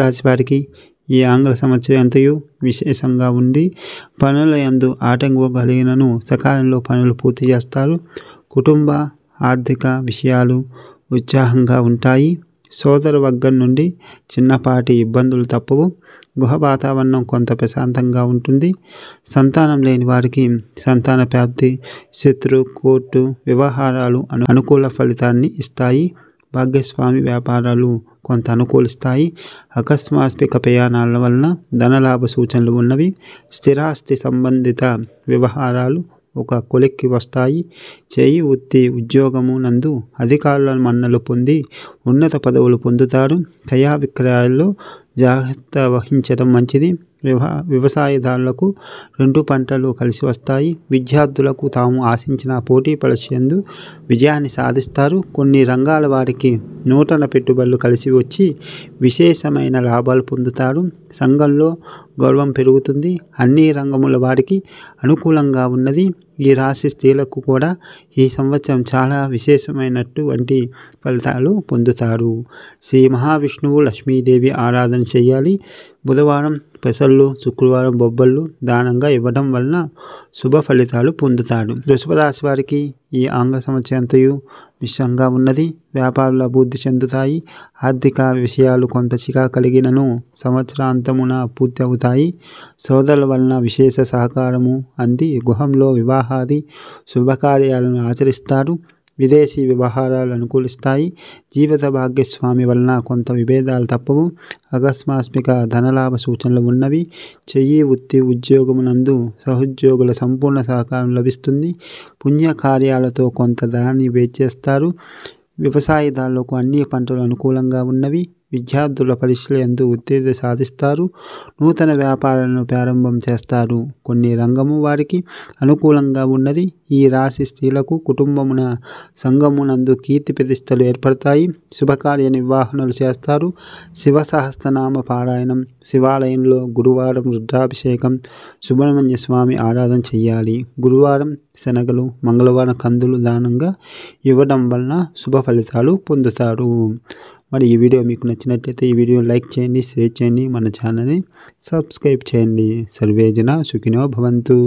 రాశి వారికి ఈ ఆంగ్ల సంవత్సరం అంతయు విశేషంగా ఉంది పనుల యందు ఆటంకం కలిగినను సకాలంలో పనులు పూర్తి చేస్తారు కుటుంబ ఆర్థిక విషయాలు ఉత్సాహంగా ఉంటాయి సోదర వర్గం నుండి చిన్నపాటి ఇబ్బందులు తప్పవు గుహ వాతావరణం కొంత ప్రశాంతంగా ఉంటుంది సంతానం లేని వారికి సంతాన ప్రాప్తి శత్రు కోర్టు వ్యవహారాలు అనుకూల ఫలితాన్ని ఇస్తాయి భాగ్యస్వామి వ్యాపారాలు కొంత అనుకూలిస్తాయి అకస్మాత్మిక ప్రయాణాల వలన ధనలాభ సూచనలు ఉన్నవి స్థిరాస్తి సంబంధిత వ్యవహారాలు ఒక కొలిక్కి వస్తాయి చేయి ఉత్తి ఉద్యోగము నందు అధికారుల మన్నలు పొంది ఉన్నత పదవులు పొందుతారు క్రయా విక్రయాల్లో జాగ్రత్త వహించడం మంచిది వ్యవసాయదారులకు రెండు పంటలు కలిసి వస్తాయి విద్యార్థులకు తాము ఆశించిన పోటీ పరీక్షందు విజయాన్ని సాధిస్తారు కొన్ని రంగాల వారికి నూతన పెట్టుబడులు కలిసి వచ్చి విశేషమైన లాభాలు పొందుతారు సంఘంలో గౌరవం పెరుగుతుంది అన్ని రంగముల వారికి అనుకూలంగా ఉన్నది ఈ రాశి స్త్రీలకు కూడా ఈ సంవత్సరం చాలా విశేషమైనటువంటి ఫలితాలు పొందుతారు శ్రీ మహావిష్ణువు లక్ష్మీదేవి ఆరాధన చేయాలి బుధవారం పెసళ్ళు శుక్రవారం బొబ్బళ్ళు దానంగా ఇవ్వడం వలన శుభ ఫలితాలు పొందుతారు వృషభ రాశి వారికి ఈ ఆంగ్ల సంవత్సరంతయు విషంగా ఉన్నది వ్యాపారులు అభివృద్ధి చెందుతాయి ఆర్థిక విషయాలు కొంత చికా కలిగినను సంవత్సరాంతమున పూర్తి అవుతాయి సోదరుల వలన విశేష సహకారము అంది గృహంలో వివాహాది శుభకార్యాలను ఆచరిస్తారు విదేశీ వ్యవహారాలు అనుకూలిస్తాయి జీవిత భాగ్యస్వామి వలన కొంత విభేదాలు తప్పవు అకస్మాస్మిక ధనలాభ సూచనలు ఉన్నవి చెయ్యి ఉత్తి ఉద్యోగమునందు సహోద్యోగుల సంపూర్ణ సహకారం లభిస్తుంది పుణ్యకార్యాలతో కొంత ధనాన్ని వేచేస్తారు వ్యవసాయదారులకు అన్ని పంటలు అనుకూలంగా ఉన్నవి విద్యార్థుల పరీక్షలు ఎందు ఉత్తీర్ణత సాధిస్తారు నూతన వ్యాపారాలను ప్రారంభం చేస్తారు కొన్ని రంగము వారికి అనుకూలంగా ఉన్నది ఈ రాశి స్త్రీలకు కుటుంబమున సంఘమునందు కీర్తి ప్రతిష్టలు ఏర్పడతాయి శుభకార్య నిర్వహణలు చేస్తారు శివ సహస్రనామ పారాయణం శివాలయంలో గురువారం రుద్రాభిషేకం సుబ్రహ్మణ్య స్వామి ఆరాధన చేయాలి గురువారం శనగలు మంగళవారం కందులు దానంగా ఇవ్వడం వలన శుభ ఫలితాలు పొందుతారు మరి ఈ వీడియో మీకు నచ్చినట్లయితే ఈ వీడియో లైక్ చేయండి షేర్ చేయండి మన ఛానల్ని సబ్స్క్రైబ్ చేయండి సర్వేజన సుఖినో భవంతు